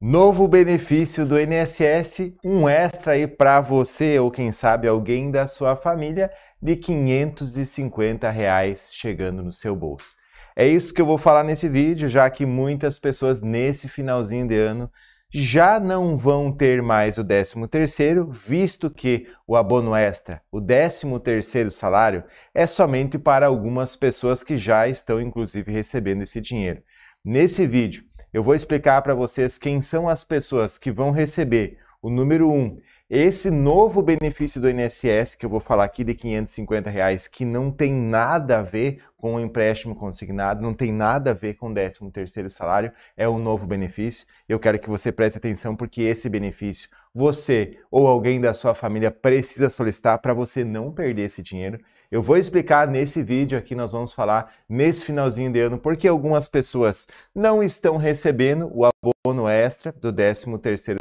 Novo benefício do INSS, um extra aí para você ou quem sabe alguém da sua família de 550 reais chegando no seu bolso. É isso que eu vou falar nesse vídeo, já que muitas pessoas nesse finalzinho de ano já não vão ter mais o 13º, visto que o abono extra, o 13º salário, é somente para algumas pessoas que já estão inclusive recebendo esse dinheiro. Nesse vídeo eu vou explicar para vocês quem são as pessoas que vão receber o número 1, um, esse novo benefício do INSS que eu vou falar aqui de R$ 550 reais, que não tem nada a ver com o empréstimo consignado, não tem nada a ver com o 13 terceiro salário, é um novo benefício. Eu quero que você preste atenção porque esse benefício você ou alguém da sua família precisa solicitar para você não perder esse dinheiro. Eu vou explicar nesse vídeo aqui, nós vamos falar nesse finalzinho de ano, porque algumas pessoas não estão recebendo o abono extra do 13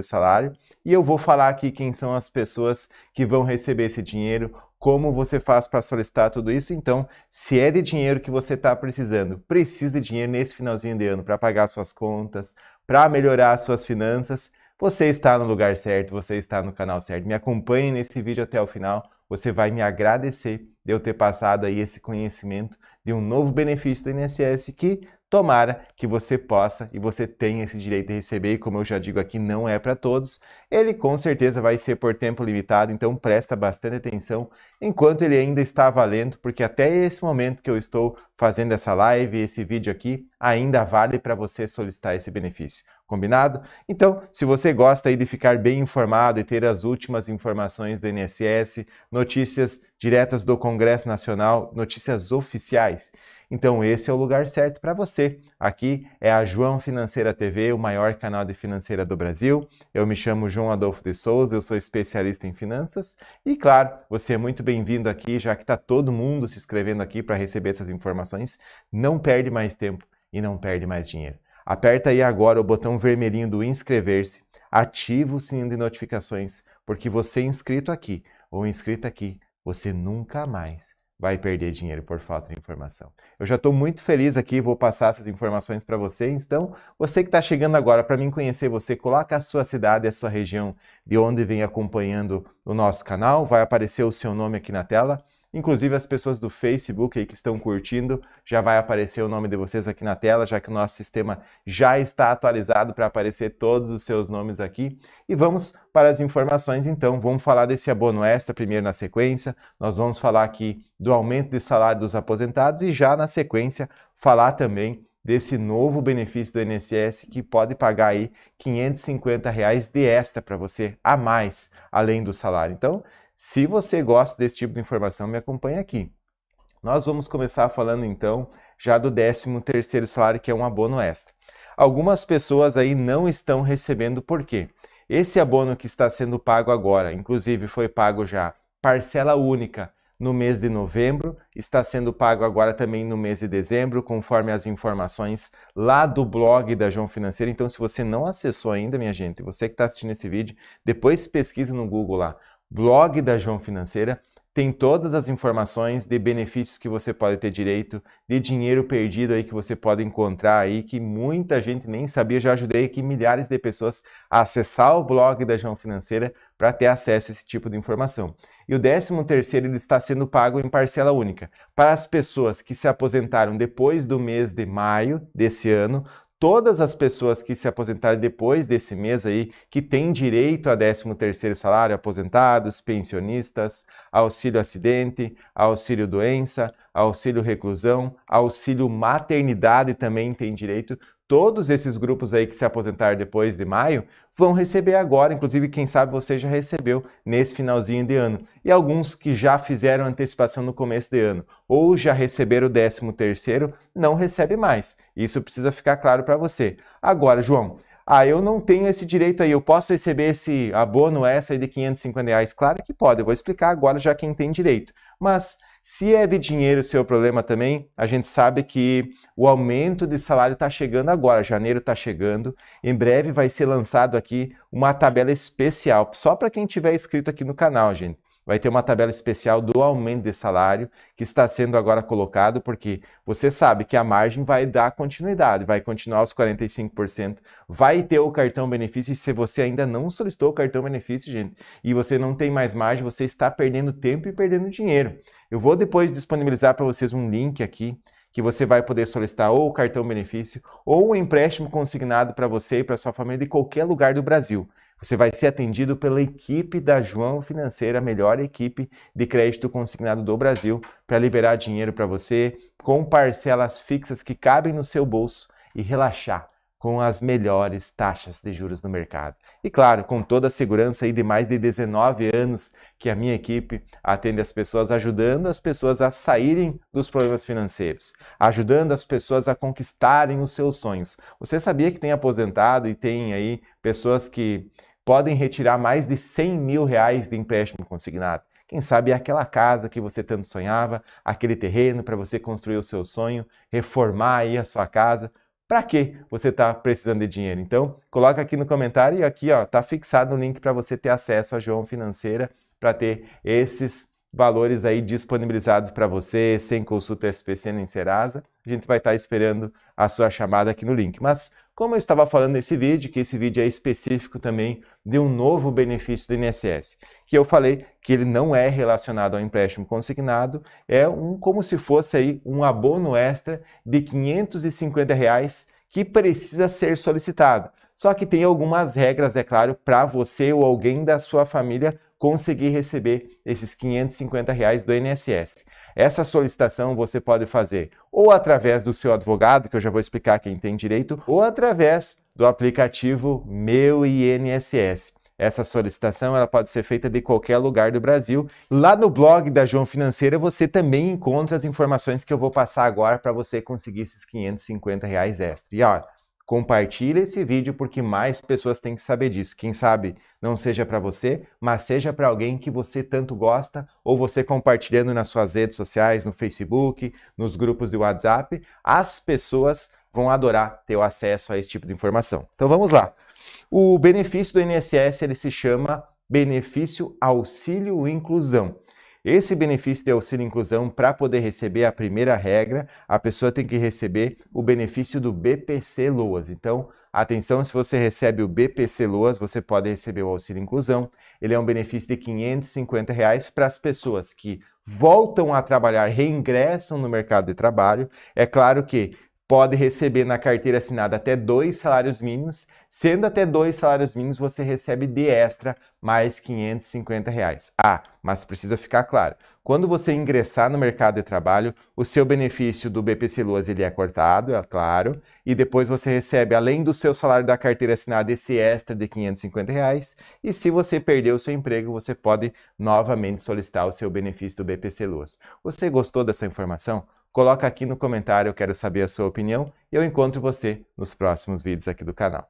salário, e eu vou falar aqui quem são as pessoas que vão receber esse dinheiro, como você faz para solicitar tudo isso. Então, se é de dinheiro que você está precisando, precisa de dinheiro nesse finalzinho de ano para pagar suas contas, para melhorar suas finanças, você está no lugar certo, você está no canal certo. Me acompanhe nesse vídeo até o final, você vai me agradecer de eu ter passado aí esse conhecimento de um novo benefício do INSS que Tomara que você possa e você tenha esse direito de receber, e como eu já digo aqui, não é para todos. Ele com certeza vai ser por tempo limitado, então presta bastante atenção enquanto ele ainda está valendo, porque até esse momento que eu estou fazendo essa live, esse vídeo aqui, ainda vale para você solicitar esse benefício. Combinado? Então, se você gosta de ficar bem informado e ter as últimas informações do INSS, notícias diretas do Congresso Nacional, notícias oficiais, então esse é o lugar certo para você. Aqui é a João Financeira TV, o maior canal de financeira do Brasil. Eu me chamo João Adolfo de Souza, eu sou especialista em finanças e claro, você é muito bem-vindo aqui, já que está todo mundo se inscrevendo aqui para receber essas informações. Não perde mais tempo e não perde mais dinheiro. Aperta aí agora o botão vermelhinho do inscrever-se, ativa o sininho de notificações, porque você é inscrito aqui ou inscrita aqui, você nunca mais vai perder dinheiro por falta de informação. Eu já estou muito feliz aqui, vou passar essas informações para você. Então, você que está chegando agora para mim conhecer você, coloca a sua cidade, a sua região de onde vem acompanhando o nosso canal. Vai aparecer o seu nome aqui na tela. Inclusive as pessoas do Facebook aí que estão curtindo, já vai aparecer o nome de vocês aqui na tela, já que o nosso sistema já está atualizado para aparecer todos os seus nomes aqui. E vamos para as informações então. Vamos falar desse abono extra primeiro na sequência. Nós vamos falar aqui do aumento de salário dos aposentados e já na sequência falar também desse novo benefício do INSS que pode pagar aí R$ 550 reais de extra para você a mais, além do salário. Então, se você gosta desse tipo de informação, me acompanhe aqui. Nós vamos começar falando então já do 13º salário, que é um abono extra. Algumas pessoas aí não estão recebendo por quê? Esse abono que está sendo pago agora, inclusive foi pago já parcela única no mês de novembro, está sendo pago agora também no mês de dezembro, conforme as informações lá do blog da João Financeiro. Então, se você não acessou ainda, minha gente, você que está assistindo esse vídeo, depois pesquise no Google lá blog da João Financeira, tem todas as informações de benefícios que você pode ter direito, de dinheiro perdido aí que você pode encontrar aí, que muita gente nem sabia. já ajudei aqui milhares de pessoas a acessar o blog da João Financeira para ter acesso a esse tipo de informação. E o 13º ele está sendo pago em parcela única. Para as pessoas que se aposentaram depois do mês de maio desse ano, todas as pessoas que se aposentarem depois desse mês aí, que têm direito a 13º salário, aposentados, pensionistas, auxílio acidente, auxílio doença, auxílio reclusão, auxílio maternidade também tem direito, Todos esses grupos aí que se aposentaram depois de maio vão receber agora, inclusive quem sabe você já recebeu nesse finalzinho de ano. E alguns que já fizeram antecipação no começo de ano ou já receberam o 13 terceiro não recebe mais. Isso precisa ficar claro para você. Agora, João, ah, eu não tenho esse direito aí, eu posso receber esse abono essa aí de 550 reais? Claro que pode, eu vou explicar agora já quem tem direito. Mas se é de dinheiro o seu problema também, a gente sabe que o aumento de salário está chegando agora, janeiro está chegando. Em breve vai ser lançado aqui uma tabela especial, só para quem tiver inscrito aqui no canal, gente vai ter uma tabela especial do aumento de salário que está sendo agora colocado, porque você sabe que a margem vai dar continuidade, vai continuar os 45%, vai ter o cartão benefício, e se você ainda não solicitou o cartão benefício, gente, e você não tem mais margem, você está perdendo tempo e perdendo dinheiro. Eu vou depois disponibilizar para vocês um link aqui que você vai poder solicitar ou o cartão benefício ou o empréstimo consignado para você e para sua família de qualquer lugar do Brasil. Você vai ser atendido pela equipe da João Financeira, a melhor equipe de crédito consignado do Brasil, para liberar dinheiro para você com parcelas fixas que cabem no seu bolso e relaxar com as melhores taxas de juros no mercado. E claro, com toda a segurança aí de mais de 19 anos que a minha equipe atende as pessoas, ajudando as pessoas a saírem dos problemas financeiros, ajudando as pessoas a conquistarem os seus sonhos. Você sabia que tem aposentado e tem aí pessoas que podem retirar mais de 100 mil reais de empréstimo consignado? Quem sabe é aquela casa que você tanto sonhava, aquele terreno para você construir o seu sonho, reformar aí a sua casa, para que você está precisando de dinheiro. Então, coloca aqui no comentário e aqui ó, tá fixado o link para você ter acesso a João Financeira para ter esses valores aí disponibilizados para você, sem consulta SPC nem Serasa. A gente vai estar tá esperando a sua chamada aqui no link. Mas, como eu estava falando nesse vídeo, que esse vídeo é específico também de um novo benefício do INSS, que eu falei que ele não é relacionado ao empréstimo consignado, é um como se fosse aí um abono extra de 550 reais que precisa ser solicitado. Só que tem algumas regras, é claro, para você ou alguém da sua família conseguir receber esses 550 reais do INSS. Essa solicitação você pode fazer ou através do seu advogado, que eu já vou explicar quem tem direito, ou através do aplicativo Meu INSS. Essa solicitação ela pode ser feita de qualquer lugar do Brasil. Lá no blog da João Financeira você também encontra as informações que eu vou passar agora para você conseguir esses 550 reais extra. E olha, Compartilhe esse vídeo porque mais pessoas têm que saber disso. Quem sabe não seja para você, mas seja para alguém que você tanto gosta ou você compartilhando nas suas redes sociais, no Facebook, nos grupos de WhatsApp, as pessoas vão adorar ter o acesso a esse tipo de informação. Então vamos lá. O benefício do INSS ele se chama benefício auxílio inclusão. Esse benefício de auxílio inclusão, para poder receber a primeira regra, a pessoa tem que receber o benefício do BPC Loas. Então, atenção, se você recebe o BPC Loas, você pode receber o auxílio inclusão. Ele é um benefício de R$ 550,00 reais para as pessoas que voltam a trabalhar, reingressam no mercado de trabalho. É claro que pode receber na carteira assinada até dois salários mínimos, sendo até dois salários mínimos você recebe de extra mais 550 reais. Ah, mas precisa ficar claro, quando você ingressar no mercado de trabalho, o seu benefício do BPC Luas ele é cortado, é claro, e depois você recebe, além do seu salário da carteira assinada, esse extra de 550 reais, e se você perdeu o seu emprego, você pode novamente solicitar o seu benefício do BPC Luas. Você gostou dessa informação? Coloca aqui no comentário, eu quero saber a sua opinião e eu encontro você nos próximos vídeos aqui do canal.